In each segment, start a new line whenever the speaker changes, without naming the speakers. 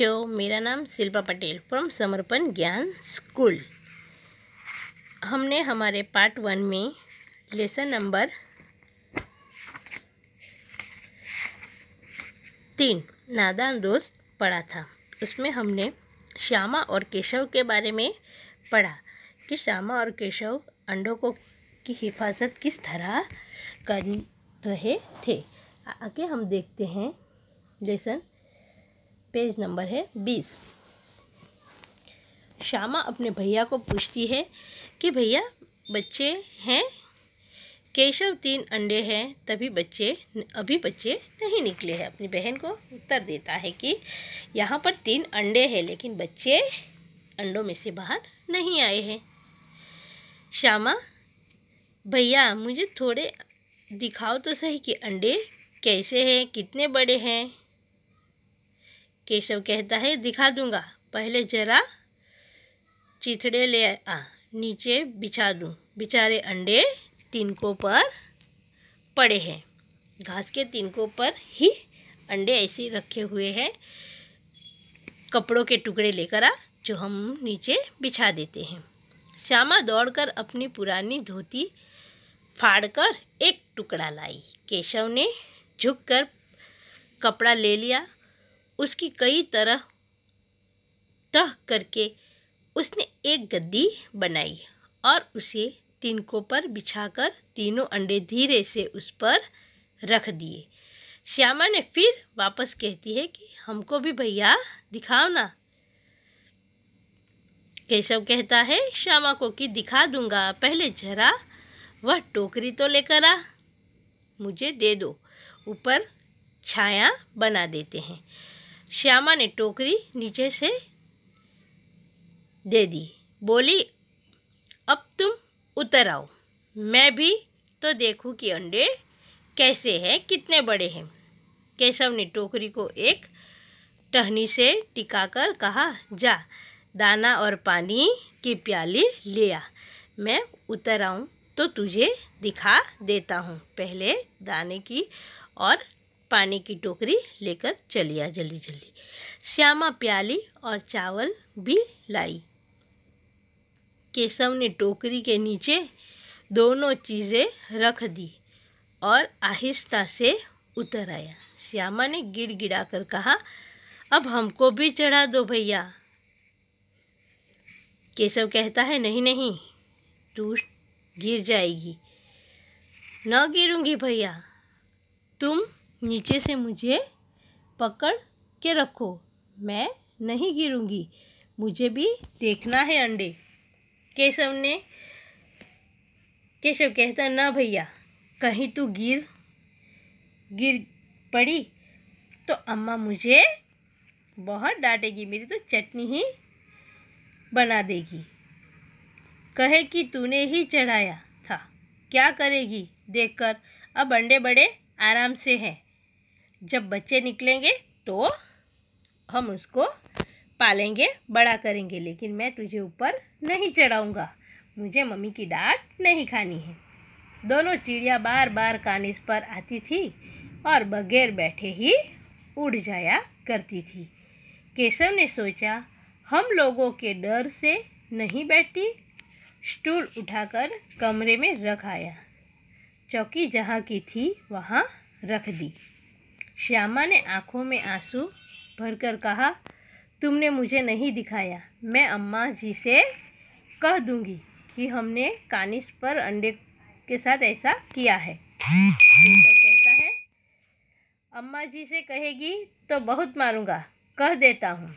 बच्चों मेरा नाम शिल्पा पटेल फ्रॉम समर्पण ज्ञान स्कूल हमने हमारे पार्ट वन में लेसन नंबर तीन नादान दोस्त पढ़ा था उसमें हमने श्यामा और केशव के बारे में पढ़ा कि श्यामा और केशव अंडों को की हिफाजत किस तरह कर रहे थे आगे हम देखते हैं लेसन पेज नंबर है बीस श्यामा अपने भैया को पूछती है कि भैया बच्चे हैं केशव तीन अंडे हैं तभी बच्चे अभी बच्चे नहीं निकले हैं अपनी बहन को उत्तर देता है कि यहाँ पर तीन अंडे हैं लेकिन बच्चे अंडों में से बाहर नहीं आए हैं श्यामा भैया मुझे थोड़े दिखाओ तो सही कि अंडे कैसे हैं कितने बड़े हैं केशव कहता है दिखा दूंगा पहले जरा चिथड़े ले आ नीचे बिछा दूँ बेचारे अंडे तिनकों पर पड़े हैं घास के तिनकों पर ही अंडे ऐसे रखे हुए हैं कपड़ों के टुकड़े लेकर आ जो हम नीचे बिछा देते हैं श्यामा दौड़कर अपनी पुरानी धोती फाड़कर एक टुकड़ा लाई केशव ने झुककर कपड़ा ले लिया उसकी कई तरह तह करके उसने एक गद्दी बनाई और उसे तिनकों पर बिछाकर तीनों अंडे धीरे से उस पर रख दिए श्यामा ने फिर वापस कहती है कि हमको भी भैया दिखाओ ना केशव कहता है श्यामा को कि दिखा दूंगा पहले जरा वह टोकरी तो लेकर आ मुझे दे दो ऊपर छाया बना देते हैं श्यामा ने टोकरी नीचे से दे दी बोली अब तुम उतर आओ मैं भी तो देखूं कि अंडे कैसे हैं कितने बड़े हैं केशव ने टोकरी को एक टहनी से टिकाकर कहा जा दाना और पानी की प्याली लिया मैं उतर आऊँ तो तुझे दिखा देता हूँ पहले दाने की और पानी की टोकरी लेकर चली आ जल्दी जल्दी श्यामा प्याली और चावल भी लाई केशव ने टोकरी के नीचे दोनों चीज़ें रख दी और आहिस्ता से उतर आया श्यामा ने गिड़ा कर कहा अब हमको भी चढ़ा दो भैया केशव कहता है नहीं नहीं तू गिर जाएगी न गिरूंगी भैया तुम नीचे से मुझे पकड़ के रखो मैं नहीं गिरूंगी मुझे भी देखना है अंडे केशव ने केशव कहता ना भैया कहीं तू गिर गिर पड़ी तो अम्मा मुझे बहुत डांटेगी मेरी तो चटनी ही बना देगी कहे कि तूने ही चढ़ाया था क्या करेगी देखकर अब अंडे बड़े आराम से हैं जब बच्चे निकलेंगे तो हम उसको पालेंगे बड़ा करेंगे लेकिन मैं तुझे ऊपर नहीं चढ़ाऊँगा मुझे मम्मी की डांट नहीं खानी है दोनों चिड़िया बार बार कानिस पर आती थी और बगैर बैठे ही उड़ जाया करती थी केशव ने सोचा हम लोगों के डर से नहीं बैठी स्टूल उठाकर कमरे में रख आया चौकी जहाँ की थी वहाँ रख दी श्यामा ने आंखों में आंसू भरकर कहा तुमने मुझे नहीं दिखाया मैं अम्मा जी से कह दूंगी कि हमने कानिस पर अंडे के साथ ऐसा किया है केशव कहता है अम्मा जी से कहेगी तो बहुत मारूंगा कह देता हूँ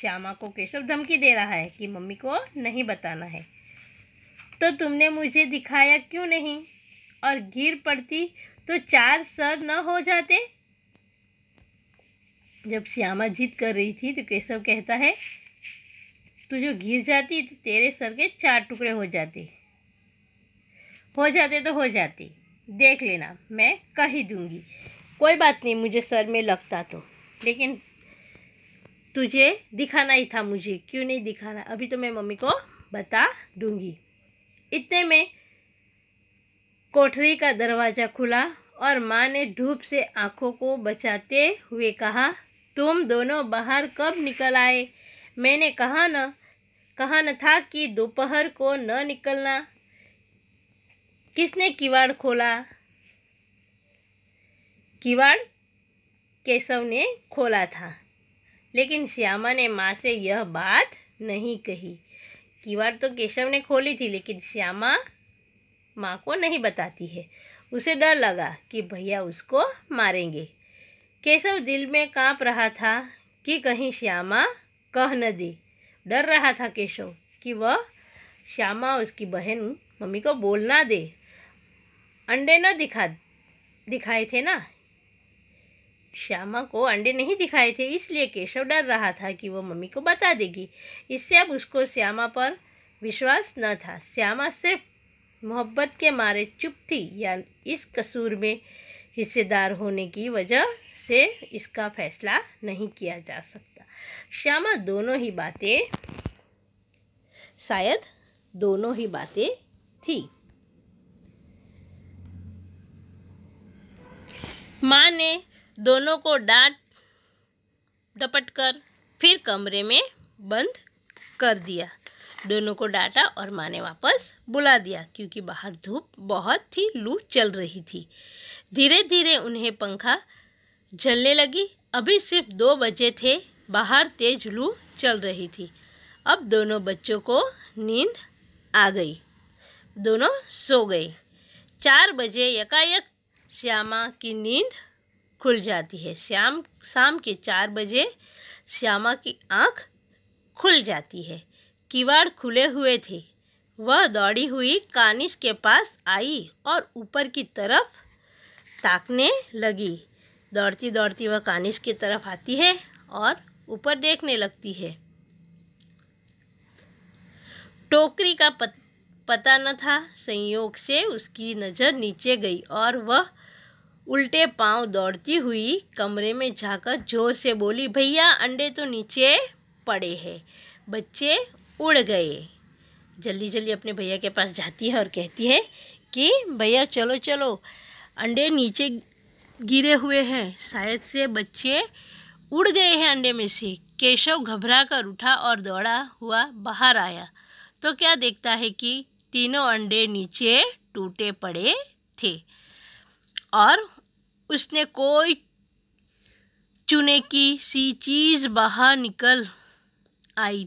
श्यामा को केशव धमकी दे रहा है कि मम्मी को नहीं बताना है तो तुमने मुझे दिखाया क्यों नहीं और गिर पड़ती तो चार सर न हो जाते जब श्यामा जीत कर रही थी तो केशव कहता है तू जो गिर जाती तो तेरे सर के चार टुकड़े हो जाते हो जाते तो हो जाते देख लेना मैं कह ही दूंगी कोई बात नहीं मुझे सर में लगता तो लेकिन तुझे दिखाना ही था मुझे क्यों नहीं दिखाना अभी तो मैं मम्मी को बता दूंगी इतने में कोठरी का दरवाज़ा खुला और माँ ने धूप से आँखों को बचाते हुए कहा तुम दोनों बाहर कब निकल आए मैंने कहा न कहा न था कि दोपहर को न निकलना किसने किवाड़ खोला किवाड़ केशव ने खोला था लेकिन श्यामा ने माँ से यह बात नहीं कही किवाड़ तो केशव ने खोली थी लेकिन श्यामा माँ को नहीं बताती है उसे डर लगा कि भैया उसको मारेंगे केशव दिल में कांप रहा था कि कहीं श्यामा कह न दे डर रहा था केशव कि वह श्यामा उसकी बहन मम्मी को बोल ना दे अंडे न दिखा दिखाए थे ना श्यामा को अंडे नहीं दिखाए थे इसलिए केशव डर रहा था कि वह मम्मी को बता देगी इससे अब उसको श्यामा पर विश्वास न था श्यामा सिर्फ मोहब्बत के मारे चुप थी या इस कसूर में हिस्सेदार होने की वजह से इसका फैसला नहीं किया जा सकता श्यामा दोनों ही बातें शायद दोनों ही बातें थी माँ ने दोनों को डांट डपट कर फिर कमरे में बंद कर दिया दोनों को डांटा और माँ ने वापस बुला दिया क्योंकि बाहर धूप बहुत ही लू चल रही थी धीरे धीरे उन्हें पंखा जलने लगी अभी सिर्फ दो बजे थे बाहर तेज लू चल रही थी अब दोनों बच्चों को नींद आ गई दोनों सो गए चार बजे यकायक श्यामा की नींद खुल जाती है श्याम शाम के चार बजे श्यामा की आंख खुल जाती है किवाड़ खुले हुए थे वह दौड़ी हुई कानिश के पास आई और ऊपर की तरफ ताकने लगी दौड़ती दौड़ती वह कानिश की तरफ आती है और ऊपर देखने लगती है टोकरी का पत, पता न था संयोग से उसकी नज़र नीचे गई और वह उल्टे पांव दौड़ती हुई कमरे में जाकर जोर से बोली भैया अंडे तो नीचे पड़े हैं बच्चे उड़ गए जल्दी जल्दी अपने भैया के पास जाती है और कहती है कि भैया चलो चलो अंडे नीचे गिरे हुए हैं शायद से बच्चे उड़ गए हैं अंडे में से केशव घबरा कर उठा और दौड़ा हुआ बाहर आया तो क्या देखता है कि तीनों अंडे नीचे टूटे पड़े थे और उसने कोई चुने की सी चीज़ बाहर निकल आई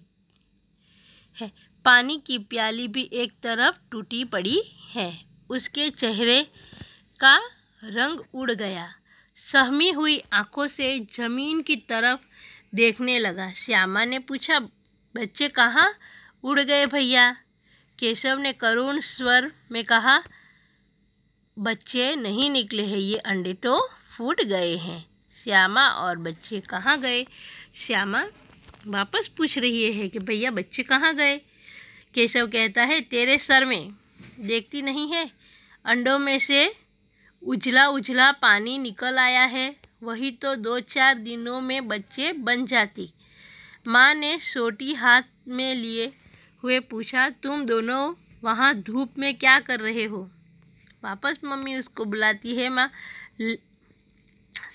है पानी की प्याली भी एक तरफ टूटी पड़ी है उसके चेहरे का रंग उड़ गया सहमी हुई आंखों से जमीन की तरफ देखने लगा श्यामा ने पूछा बच्चे कहाँ उड़ गए भैया केशव ने करुण स्वर में कहा बच्चे नहीं निकले हैं ये अंडे तो फूट गए हैं श्यामा और बच्चे कहाँ गए श्यामा वापस पूछ रही है कि भैया बच्चे कहाँ गए केशव कहता है तेरे सर में देखती नहीं है अंडों में से उजला उजला पानी निकल आया है वही तो दो चार दिनों में बच्चे बन जाती माँ ने सोटी हाथ में लिए हुए पूछा तुम दोनों वहाँ धूप में क्या कर रहे हो वापस मम्मी उसको बुलाती है माँ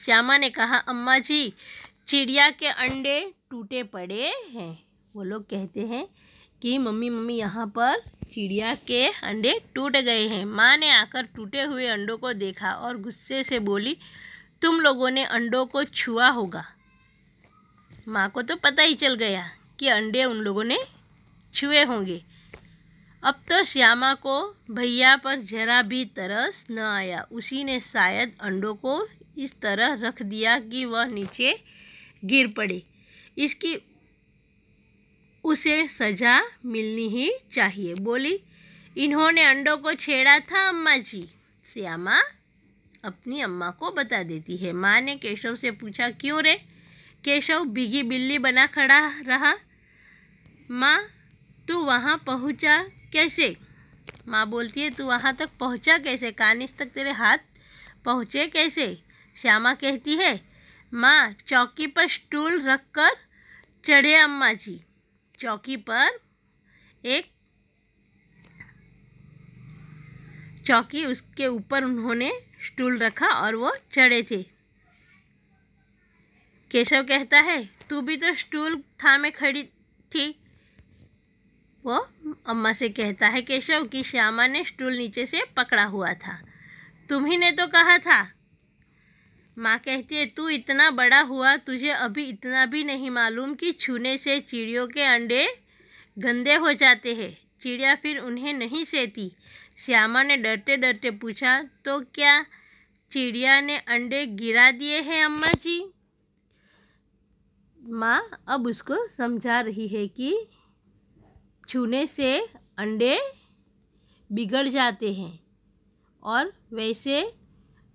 श्यामा ने कहा अम्मा जी चिड़िया के अंडे टूटे पड़े हैं वो लोग कहते हैं कि मम्मी मम्मी यहाँ पर चिड़िया के अंडे टूट गए हैं माँ ने आकर टूटे हुए अंडों को देखा और गुस्से से बोली तुम लोगों ने अंडों को छुआ होगा माँ को तो पता ही चल गया कि अंडे उन लोगों ने छुए होंगे अब तो श्यामा को भैया पर जरा भी तरस न आया उसी ने शायद अंडों को इस तरह रख दिया कि वह नीचे गिर पड़े इसकी उसे सजा मिलनी ही चाहिए बोली इन्होंने अंडों को छेड़ा था अम्मा जी श्यामा अपनी अम्मा को बता देती है माँ ने केशव से पूछा क्यों रे केशव भिगी बिल्ली बना खड़ा रहा माँ तू वहाँ पहुँचा कैसे माँ बोलती है तू वहाँ तक पहुँचा कैसे कानिस तक तेरे हाथ पहुँचे कैसे श्यामा कहती है माँ चौकी पर स्टूल रख कर चढ़े अम्मा जी चौकी पर एक चौकी उसके ऊपर उन्होंने स्टूल रखा और वो चढ़े थे केशव कहता है तू भी तो स्टूल था में खड़ी थी वो अम्मा से कहता है केशव कि श्यामा ने स्टूल नीचे से पकड़ा हुआ था तुम्ही ने तो कहा था माँ कहती है तू इतना बड़ा हुआ तुझे अभी इतना भी नहीं मालूम कि छूने से चिड़ियों के अंडे गंदे हो जाते हैं चिड़िया फिर उन्हें नहीं सहती श्यामा ने डरते डरते पूछा तो क्या चिड़िया ने अंडे गिरा दिए हैं अम्मा जी माँ अब उसको समझा रही है कि छूने से अंडे बिगड़ जाते हैं और वैसे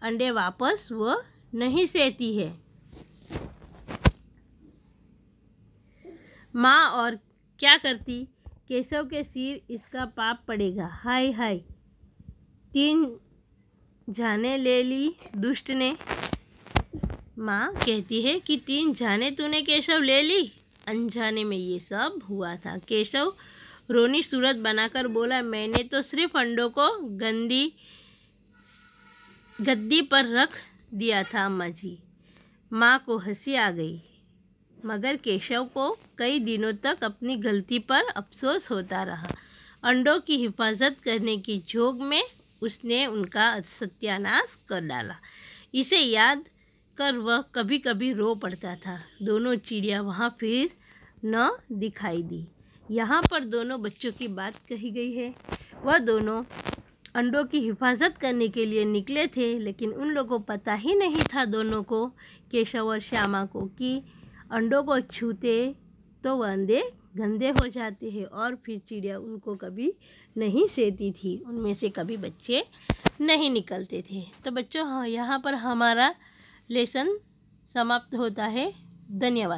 अंडे वापस वह नहीं सहती है माँ और क्या करती केशव के सिर इसका पाप पड़ेगा हाय हाय तीन जाने ले ली दुष्ट ने माँ कहती है कि तीन जाने तूने केशव ले ली अनजाने में ये सब हुआ था केशव रोनी सूरत बनाकर बोला मैंने तो सिर्फ अंडों को गंदी गद्दी पर रख दिया था अम्मा जी माँ को हंसी आ गई मगर केशव को कई दिनों तक अपनी गलती पर अफसोस होता रहा अंडों की हिफाजत करने की जोग में उसने उनका सत्यानाश कर डाला इसे याद कर वह कभी कभी रो पड़ता था दोनों चिड़िया वहाँ फिर न दिखाई दी यहाँ पर दोनों बच्चों की बात कही गई है वह दोनों अंडों की हिफाजत करने के लिए निकले थे लेकिन उन लोगों को पता ही नहीं था दोनों को केशव और श्यामा को कि अंडों को छूते तो वह अंडे गंदे हो जाते हैं और फिर चिड़िया उनको कभी नहीं सहती थी उनमें से कभी बच्चे नहीं निकलते थे तो बच्चों हाँ, यहाँ पर हमारा लेसन समाप्त होता है धन्यवाद